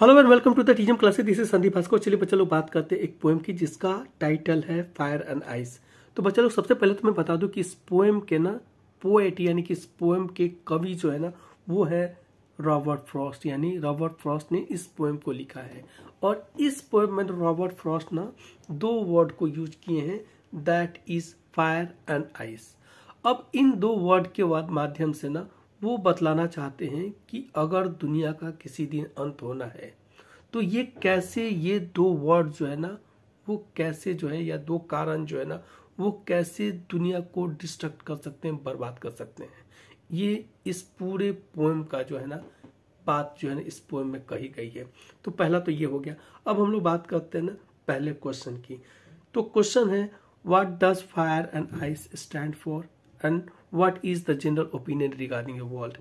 hello and welcome to the टीजम classes this is Sandeep Bhaskar चलिए बच्चा लोग बात करते हैं एक पोएम की जिसका टाइटल है फायर एंड आइस तो बच्चा लोग सबसे पहले तो मैं बता दूं कि इस पोएम के ना पोएट यानी कि इस पोएम के कवि जो है ना वो है रॉबर्ट फ्रॉस्ट यानी रॉबर्ट फ्रॉस्ट ने इस पोएम को लिखा है और इस पोएम में रॉबर्ट फ्रॉस्ट ना दो वर्ड को यूज किए हैं that is fire and ice अब इन दो वर्ड के माध्यम से ना वो बतलाना चाहते हैं कि अगर दुनिया का किसी दिन अंत होना है तो ये कैसे ये दो वर्ड जो है ना वो कैसे जो है या दो कारण जो है ना वो कैसे दुनिया को डिस्ट्रक्ट कर सकते हैं बर्बाद कर सकते हैं ये इस पूरे पोएम का जो है ना बात जो है ना इस पोएम में कही गई है तो पहला तो ये हो गया अब हम लोग बात करते हैं ना पहले क्वेश्चन की तो क्वेश्चन है what does fire and ice stand for and what is the general opinion regarding a world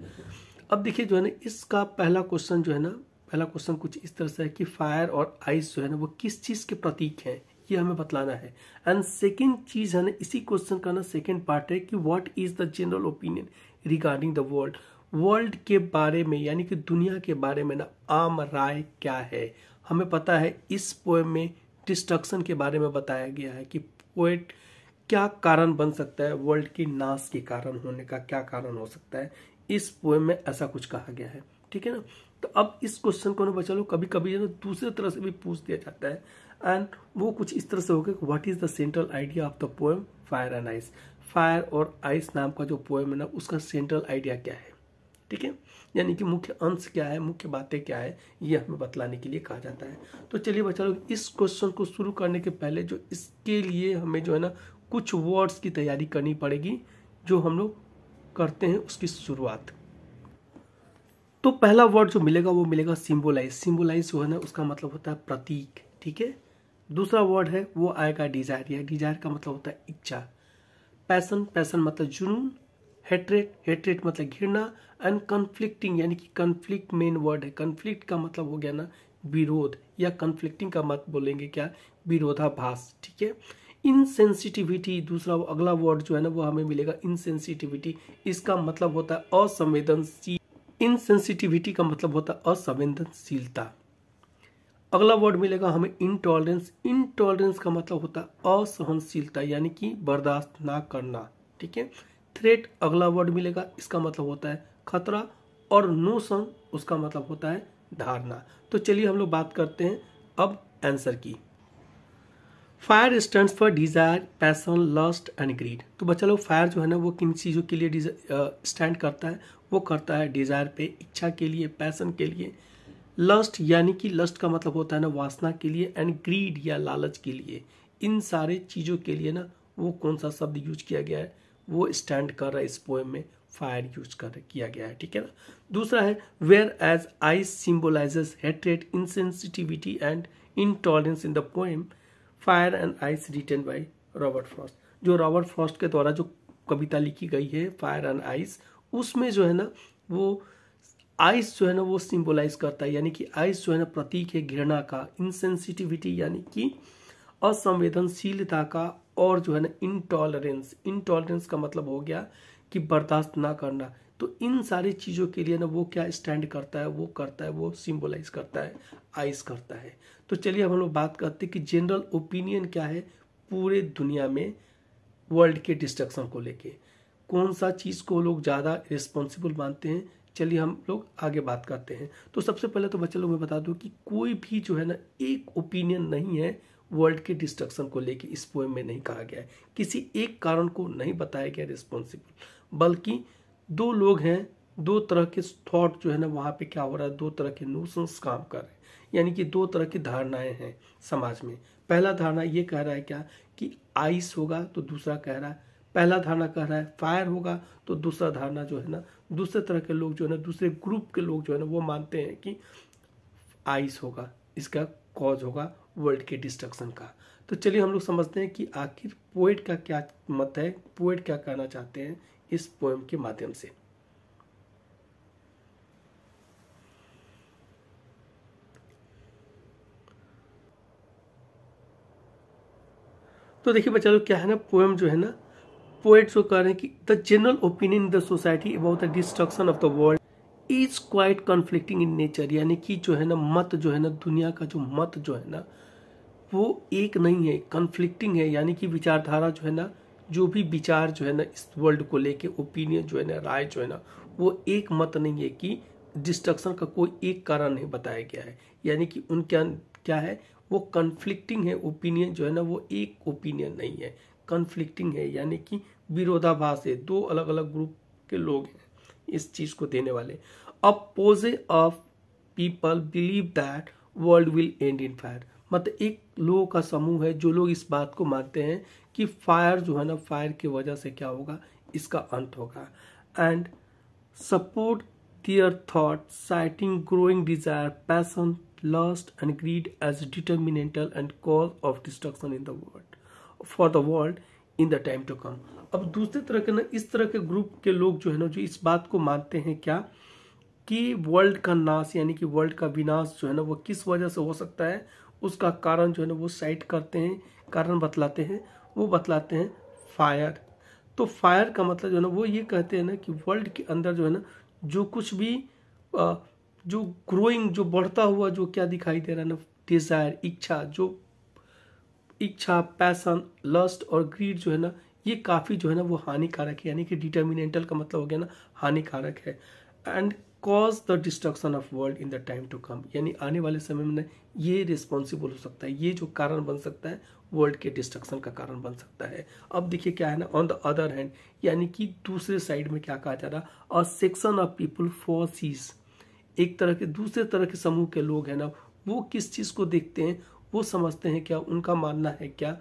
अब देखिए जो है ना इसका पहला क्वेश्चन जो है ना पहला क्वेश्चन कुछ इस तरह से है कि फायर और आइस जो है ना वो किस चीज़ के प्रतीक हैं ये हमें बतलाना है एंड सेकेंड चीज है ना इसी क्वेश्चन का ना सेकेंड पार्ट है कि what is the general opinion regarding the world world के बारे में यानी कि दुनिया के बारे में ना आम राय क्या है हमें पता है इस पोएम में डिस्ट्रक्शन के बारे में बताया गया है कि पोएट क्या कारण बन सकता है वर्ल्ड की नाश के कारण होने का क्या कारण हो सकता है इस पोएम में ऐसा कुछ कहा गया है ठीक है ना तो अब इस क्वेश्चन को ना बचा लो कभी कभी ना दूसरे तरह से भी पूछ दिया जाता है एंड वो कुछ इस तरह से होगा कि what is the central idea of the poem fire and ice fire और आइस नाम का जो पोएम है ना उसका सेंट्रल आइडिया क्या है ठीक है यानी कि मुख्य अंश क्या है मुख्य बातें क्या है ये हमें बतलाने के लिए कहा जाता है तो चलिए बच्चा लोग इस क्वेश्चन को शुरू करने के पहले जो इसके लिए हमें जो है ना कुछ वर्ड्स की तैयारी करनी पड़ेगी जो हम लोग करते हैं उसकी शुरुआत तो पहला वर्ड जो मिलेगा वो मिलेगा सिम्बोलाइज सिम्बोलाइज जो है ना उसका मतलब होता है प्रतीक ठीक है दूसरा वर्ड है वो आएगा डिजायर या डिजायर का मतलब होता है इच्छा पैसन पैसन मतलब जुनून हेट्रेट हेट्रेट मतलब घृणा एंड कन्फ्लिक्टिंग यानी कि कन्फ्लिक्ट मेन वर्ड है कन्फ्लिक्ट का मतलब हो गया ना विरोध या कन्फ्लिक्टिंग का मत बोलेंगे क्या विरोधाभास ठीक है इनसेंसिटिविटी दूसरा अगला वर्ड जो है ना वो हमें मिलेगा इनसेंसिटिविटी इसका मतलब होता है असंवेदनशील इनसेंसिटिविटी का मतलब होता है असंवेदनशीलता अगला वर्ड मिलेगा हमें इनटॉलरेंस इनटॉलरेंस का मतलब होता है असहनशीलता यानी कि बर्दाश्त ना करना ठीक है थ्रेट अगला वर्ड मिलेगा इसका मतलब होता है खतरा और नोशन उसका मतलब होता है धारणा तो चलिए हम लोग बात करते हैं अब आंसर की fire stand for desire passion lust and greed तो बच्चा लोग फायर जो है ना वो किन चीज़ों के लिए स्टैंड करता है वो करता है डिज़ायर पे इच्छा के लिए पैसन के लिए लस्ट यानी कि लस्ट का मतलब होता है ना वासना के लिए एंड ग्रीड या लालच के लिए इन सारे चीज़ों के लिए ना वो कौन सा शब्द यूज किया गया है वो स्टैंड कर रहा है इस पोएम में फायर यूज कर किया गया है ठीक है ना दूसरा है whereas ice symbolize hatred insensitivity and intolerance in the poem fire and ice written by Robert Frost जो रॉबर्ट फ्रॉस्ट के द्वारा जो कविता लिखी गई है फायर एंड आइस उसमें जो है ना वो आइस जो है ना वो सिंबलाइज करता है यानी कि आइस जो है ना प्रतीक है घृणा का इनसेंसिटिविटी यानी कि असंवेदनशीलता का और जो है ना इनटॉलरेंस इनटॉलरेंस का मतलब हो गया कि बर्दाश्त ना करना तो इन सारी चीज़ों के लिए ना वो क्या स्टैंड करता है वो करता है वो सिम्बोलाइज करता है आइस करता है तो चलिए हम लोग बात करते हैं कि जनरल ओपिनियन क्या है पूरे दुनिया में वर्ल्ड के डिस्ट्रक्शन को लेके कौन सा चीज़ को लोग ज़्यादा रिस्पॉन्सिबल मानते हैं चलिए हम लोग आगे बात करते हैं तो सबसे पहले तो बच्चे लोग मैं बता दूँ कि कोई भी जो है ना एक ओपिनियन नहीं है वर्ल्ड के डिस्ट्रक्शन को लेके इस पोएम में नहीं कहा गया है किसी एक कारण को नहीं बताया गया रिस्पॉन्सिबल बल्कि दो लोग हैं दो तरह के थॉट जो है ना वहाँ पे क्या हो रहा है दो तरह के नोशंस काम कर रहे हैं यानी कि दो तरह की धारणाएं हैं समाज में पहला धारणा ये कह रहा है क्या कि आइस होगा तो दूसरा कह रहा है पहला धारणा कह रहा है फायर होगा तो दूसरा धारणा जो है ना दूसरे तरह के लोग जो है ना दूसरे ग्रुप के लोग जो है ना वो मानते हैं कि आइस होगा इसका कॉज होगा वर्ल्ड के डिस्ट्रक्शन का तो चलिए हम लोग समझते हैं कि आखिर पोएट का क्या मत है पोएट क्या कहना चाहते हैं इस पोएम के माध्यम से तो देखिए बच्चा लोग क्या है ना पोएम जो है ना पोएट जो कह रहे हैं कि the general opinion in the society about the destruction of the world is quite conflicting in nature यानी कि जो है ना मत जो है ना दुनिया का जो मत जो है ना वो एक नहीं है कॉन्फ्लिक्टिंग है यानी कि विचारधारा जो है ना जो भी विचार जो है ना इस वर्ल्ड को लेके ओपिनियन जो है ना राय जो है ना वो एक मत नहीं है कि डिस्ट्रक्शन का कोई एक कारण नहीं बताया गया है यानी कि उनका क्या है वो कन्फ्लिक्टिंग है ओपिनियन जो है ना वो एक ओपिनियन नहीं है कन्फ्लिक्टिंग है यानी कि विरोधाभास है दो अलग अलग ग्रुप के लोग हैं इस चीज को देने वाले अपोजे of people believe that world will end in fire मतलब एक लोगों का समूह है जो लोग इस बात को मानते हैं कि फायर जो है ना फायर की वजह से क्या होगा इसका अंत होगा and support their thought citing growing desire passion lust, and greed as determinantal and cause of destruction in the world for the world in the time to come अब दूसरे तरह के ना इस तरह के ग्रुप के लोग जो है ना जो इस बात को मानते हैं क्या कि वर्ल्ड का नाश यानी कि वर्ल्ड का विनाश जो है ना वो किस वजह से हो सकता है उसका कारण जो है ना वो साइट करते हैं कारण बतलाते हैं वो बतलाते हैं फायर तो फायर का मतलब जो है ना वो ये कहते हैं ना कि वर्ल्ड के अंदर जो है ना जो कुछ भी जो ग्रोइंग जो बढ़ता हुआ जो क्या दिखाई दे रहा है ना डिज़ायर इच्छा जो इच्छा पैसन लस्ट और ग्रीड जो है ना ये काफ़ी जो है ना वो हानिकारक है यानी कि डिटर्मिनेंटल का मतलब हो गया ना हानिकारक है and cause the destruction of world in the time to come यानी आने वाले समय में ये रिस्पॉन्सिबल हो सकता है ये जो कारण बन सकता है वर्ल्ड के डिस्ट्रक्शन का कारण बन सकता है अब देखिए क्या है ना ऑन द अदर हैंड यानी कि दूसरे साइड में क्या कहा जा रहा a section of people foresees एक तरह के दूसरे तरह के समूह के लोग हैं ना वो किस चीज़ को देखते हैं वो समझते हैं क्या उनका मानना है क्या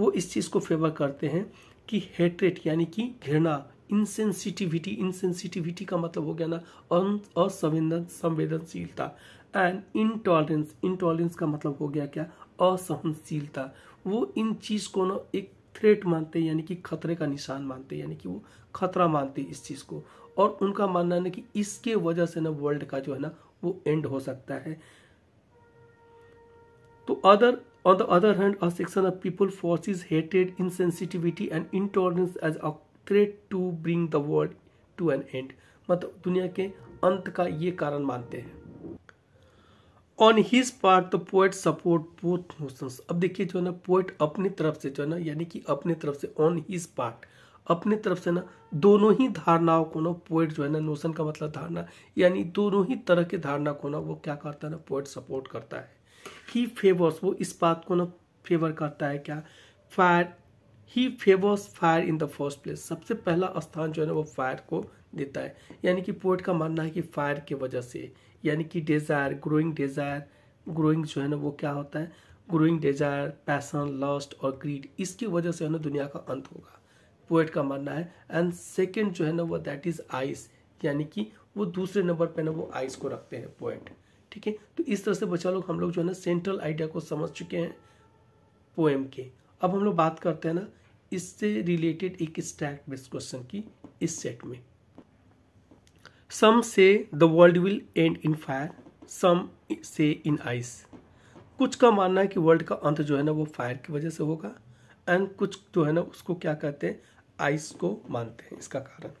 वो इस चीज़ को फेवर करते हैं कि हेट्रेट यानी कि घृणा इनसेंसिटिविटी इनसेंसिटिविटी का मतलब हो गया ना अं, असंवेदन संवेदनशीलता एंड इनटॉलरेंस इनटॉलरेंस का मतलब हो गया क्या असहनशीलता वो इन चीज़ को ना एक थ्रेट मानते हैं यानी कि खतरे का निशान मानते हैं यानी कि वो खतरा मानते हैं इस चीज़ को और उनका मानना है कि इसके वजह से ना वर्ल्ड का जो है ना वो एंड हो सकता है तो other on the other hand a section of people forces हेटेड insensitivity and intolerance as a threat to bring the world to an end मतलब दुनिया के अंत का ये कारण मानते हैं on his part the poet support both motion अब देखिए जो है ना पोएट अपनी तरफ से जो है ना यानी कि अपनी तरफ से ऑन हिज पार्ट अपनी तरफ से ना दोनों ही धारणाओं को ना पोएट जो है ना नोशन का मतलब धारणा यानी दोनों ही तरह के धारणा को ना वो क्या करता है ना पोएट सपोर्ट करता है ही फेवर्स वो इस बात को ना फेवर करता है क्या फायर ही favours fire in the first place सबसे पहला स्थान जो है ना वो फायर को देता है यानी कि पोइट का मानना है कि फायर की वजह से यानी कि डिज़ायर ग्रोइंग डिज़ायर ग्रोइंग जो है ना वो क्या होता है ग्रोइंग डिज़ायर पैसन लस्ट और ग्रीड इसकी वजह से है ना दुनिया का अंत होगा पोइट का मानना है एंड सेकेंड जो है ना वो दैट इज़ आइस यानी कि वो दूसरे नंबर पर ना वो आइस को रखते हैं पोइट ठीक है तो इस तरह से बच्चा लोग हम लोग जो है ना सेंट्रल आइडिया को समझ चुके हैं पोएम के अब हम लोग बात करते हैं ना इससे रिलेटेड एक स्टैक बेस क्वेश्चन की इस सेट में some say the world will end in fire some say in ice कुछ का मानना है कि वर्ल्ड का अंत जो है ना वो फायर की वजह से होगा एंड कुछ जो है ना उसको क्या कहते हैं आइस को मानते हैं इसका कारण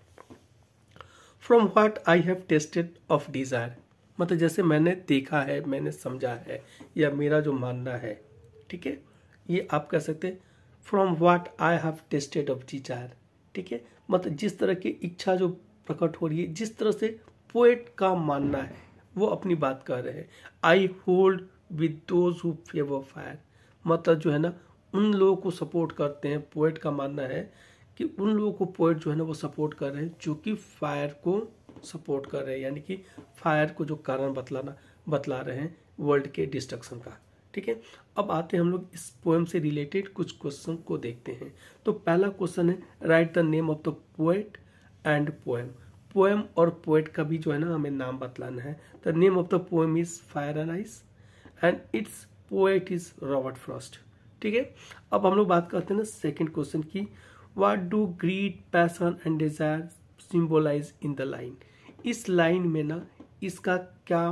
from what I have tasted of desire मतलब जैसे मैंने देखा है मैंने समझा है या मेरा जो मानना है ठीक है ये आप कह सकते हैं from what I have tasted of desire ठीक है मतलब जिस तरह की इच्छा जो प्रकट हो रही है जिस तरह से पोएट का मानना है वो अपनी बात कह रहे हैं I hold with those who favour fire मतलब जो है ना उन लोगों को सपोर्ट करते हैं पोएट का मानना है कि उन लोगों को पोएट जो है ना वो सपोर्ट कर रहे हैं जो कि फायर को सपोर्ट कर रहे हैं यानी कि फायर को जो कारण बतलाना बतला रहे हैं वर्ल्ड के डिस्ट्रक्शन का ठीक है अब आते हैं हम लोग इस पोएम से रिलेटेड कुछ क्वेश्चन को देखते हैं तो पहला क्वेश्चन है write the name of the poet and poem poem और पोएट का भी जो है ना हमें नाम बतलाना है the name of the poem is fire and ice and its poet is Robert Frost ठीक है अब हम लोग बात करते हैं ना सेकेंड क्वेश्चन की what do greed passion and desire symbolize in the line इस लाइन में ना इसका क्या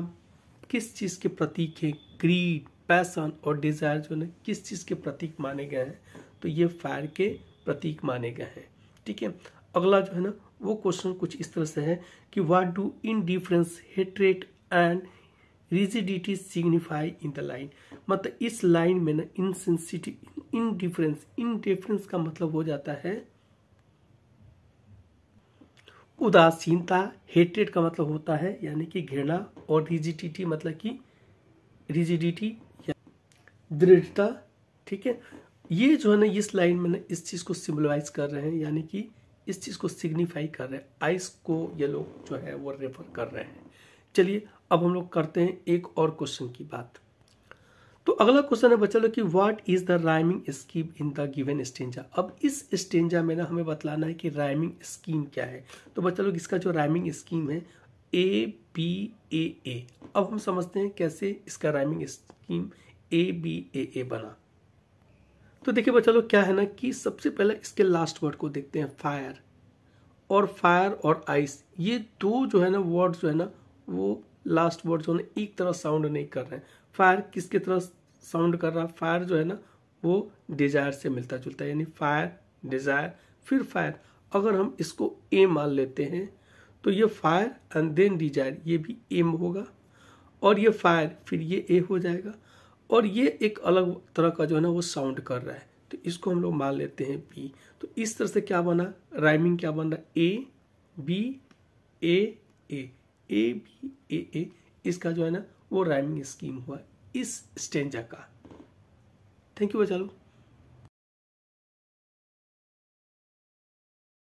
किस चीज़ के प्रतीक है ग्रीड पैसन और डिज़ायर जो है किस चीज़ के प्रतीक माने गए हैं तो ये फायर के प्रतीक माने गए हैं ठीक है अगला जो है ना वो क्वेश्चन कुछ इस तरह से है कि what do indifference hatred and rigidity signify in the line मतलब इस लाइन में ना इनसेंसिटी इन डिफरेंस इन डिफरेंस का मतलब हो जाता है उदासीनता हेट्रेट का मतलब होता है यानी कि घृणा और रिजिडिटी मतलब कि रिजिडिटी दृढ़ता ठीक है ये जो है ना इस लाइन में इस चीज़ को सिम्बलाइज कर रहे हैं यानी कि इस चीज़ को सिग्निफाई कर रहे हैं आइस को ये लोग जो है वो रेफर कर रहे हैं चलिए अब हम लोग करते हैं एक और क्वेश्चन की बात तो अगला क्वेश्चन है बच्चा लोग कि what is the rhyming scheme in the given stanza अब इस स्टेंजा में ना हमें बतलाना है कि राइमिंग स्कीम क्या है तो बच्चा लोग इसका जो राइमिंग स्कीम है ए बी ए ए अब हम समझते हैं कैसे इसका rhyming scheme A B A A बना तो देखिए बच्चा लोग तो क्या है ना कि सबसे पहले इसके लास्ट वर्ड को देखते हैं फायर और फायर और आइस ये दो जो है ना वर्ड जो है ना वो लास्ट वर्ड जो है ना एक तरह साउंड नहीं कर रहे हैं फायर किसके तरह साउंड कर रहा फायर जो है ना वो डिजायर से मिलता जुलता यानी फायर डिजायर फिर फायर अगर हम इसको ए मान लेते हैं तो ये फायर एंड देन डिजायर ये भी एम होगा और ये फायर फिर ये ए हो जाएगा और ये एक अलग तरह का जो है ना वो साउंड कर रहा है तो इसको हम लोग मान लेते हैं पी तो इस तरह से क्या बना राइमिंग क्या बन रहा है ए B A A A B A ए इसका जो है ना वो राइमिंग स्कीम हुआ इस स्टेंजा का थैंक यू बचालू